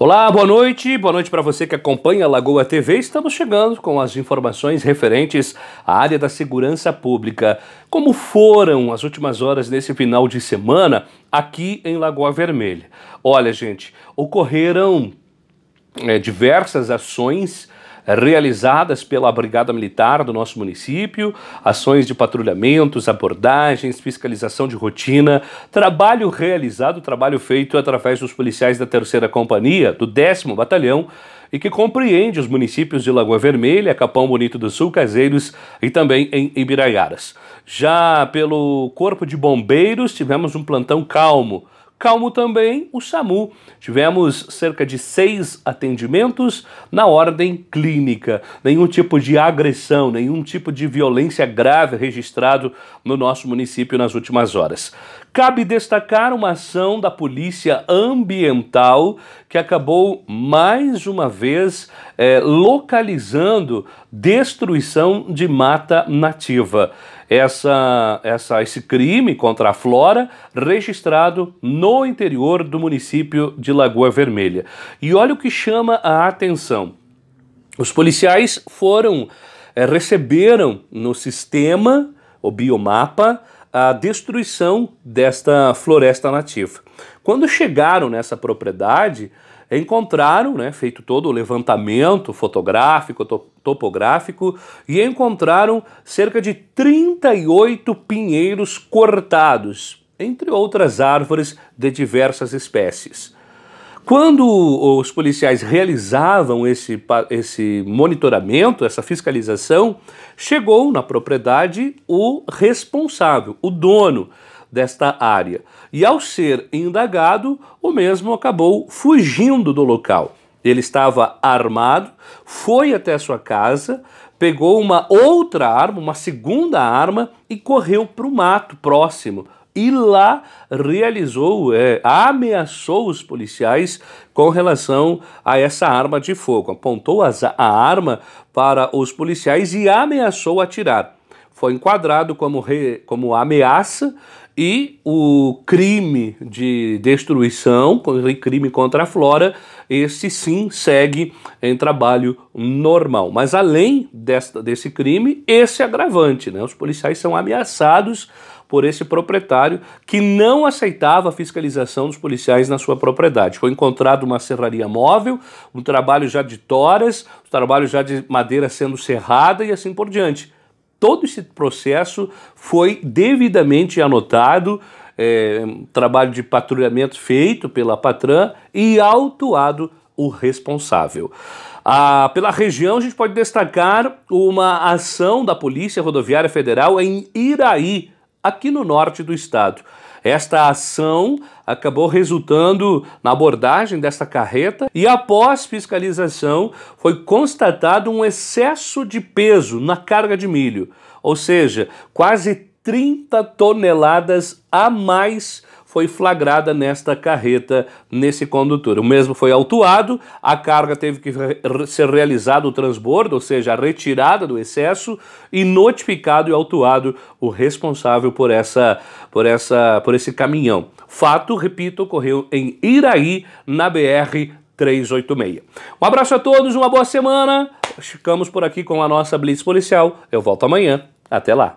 Olá, boa noite. Boa noite para você que acompanha a Lagoa TV. Estamos chegando com as informações referentes à área da segurança pública. Como foram as últimas horas nesse final de semana aqui em Lagoa Vermelha? Olha, gente, ocorreram é, diversas ações realizadas pela Brigada Militar do nosso município, ações de patrulhamentos, abordagens, fiscalização de rotina, trabalho realizado, trabalho feito através dos policiais da Terceira Companhia, do 10 Batalhão, e que compreende os municípios de Lagoa Vermelha, Capão Bonito do Sul, Caseiros e também em Ibiraiaras. Já pelo Corpo de Bombeiros, tivemos um plantão calmo Calmo também o SAMU. Tivemos cerca de seis atendimentos na ordem clínica. Nenhum tipo de agressão, nenhum tipo de violência grave registrado no nosso município nas últimas horas. Cabe destacar uma ação da Polícia Ambiental que acabou mais uma vez é, localizando destruição de mata nativa essa, essa, esse crime contra a flora registrado no interior do município de Lagoa Vermelha. E olha o que chama a atenção. Os policiais foram, é, receberam no sistema, o biomapa, a destruição desta floresta nativa. Quando chegaram nessa propriedade, encontraram, né, feito todo o levantamento fotográfico, topográfico, e encontraram cerca de 38 pinheiros cortados, entre outras árvores de diversas espécies. Quando os policiais realizavam esse, esse monitoramento, essa fiscalização, chegou na propriedade o responsável, o dono desta área. E ao ser indagado, o mesmo acabou fugindo do local. Ele estava armado, foi até sua casa, pegou uma outra arma, uma segunda arma e correu para o mato próximo. E lá realizou, é, ameaçou os policiais com relação a essa arma de fogo. Apontou a arma para os policiais e ameaçou atirar foi enquadrado como, re, como ameaça e o crime de destruição, crime contra a flora, esse sim segue em trabalho normal. Mas além desta, desse crime, esse agravante, né? Os policiais são ameaçados por esse proprietário que não aceitava a fiscalização dos policiais na sua propriedade. Foi encontrado uma serraria móvel, um trabalho já de toras, um trabalho já de madeira sendo serrada e assim por diante todo esse processo foi devidamente anotado, é, trabalho de patrulhamento feito pela Patran e autuado o responsável. Ah, pela região, a gente pode destacar uma ação da Polícia Rodoviária Federal em Iraí, aqui no norte do estado. Esta ação acabou resultando na abordagem desta carreta e, após fiscalização, foi constatado um excesso de peso na carga de milho, ou seja, quase 30 toneladas a mais foi flagrada nesta carreta, nesse condutor. O mesmo foi autuado, a carga teve que ser realizado o transbordo, ou seja, a retirada do excesso, e notificado e autuado o responsável por essa, por essa, por esse caminhão. Fato, repito, ocorreu em Iraí, na BR 386. Um abraço a todos, uma boa semana. Ficamos por aqui com a nossa Blitz Policial. Eu volto amanhã. Até lá.